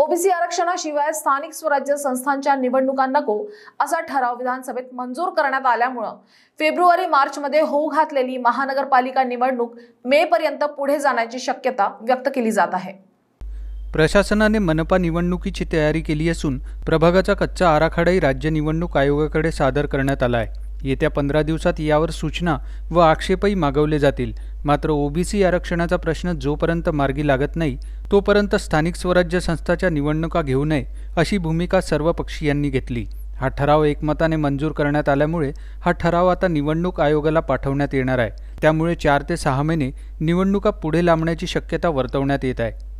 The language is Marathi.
ओबीसी आरक्षणाशिवाय स्थानिक स्वराज्य संस्थांच्या निवडणुका नको असा ठराव विधानसभेत मंजूर करण्यात आल्यामुळं फेब्रुवारी मार्चमध्ये होऊ घातलेली महानगरपालिका निवडणूक मे पर्यंत पुढे जाण्याची शक्यता व्यक्त केली जात आहे प्रशासनाने मनपा निवडणुकीची तयारी केली असून प्रभागाचा कच्चा आराखडाही राज्य निवडणूक आयोगाकडे सादर करण्यात आला आहे येत्या पंधरा दिवसात यावर सूचना व आक्षेपही मागवले जातील मात्र ओबीसी आरक्षणाचा प्रश्न जोपर्यंत मार्गी लागत नाही तोपर्यंत स्थानिक स्वराज्य संस्थाच्या निवडणुका घेऊ नये अशी भूमिका सर्व पक्षीयांनी घेतली हा ठराव एकमताने मंजूर करण्यात आल्यामुळे हा ठराव आता निवडणूक आयोगाला पाठवण्यात येणार आहे त्यामुळे चार ते सहा महिने निवडणुका पुढे लांबण्याची शक्यता वर्तवण्यात येत आहे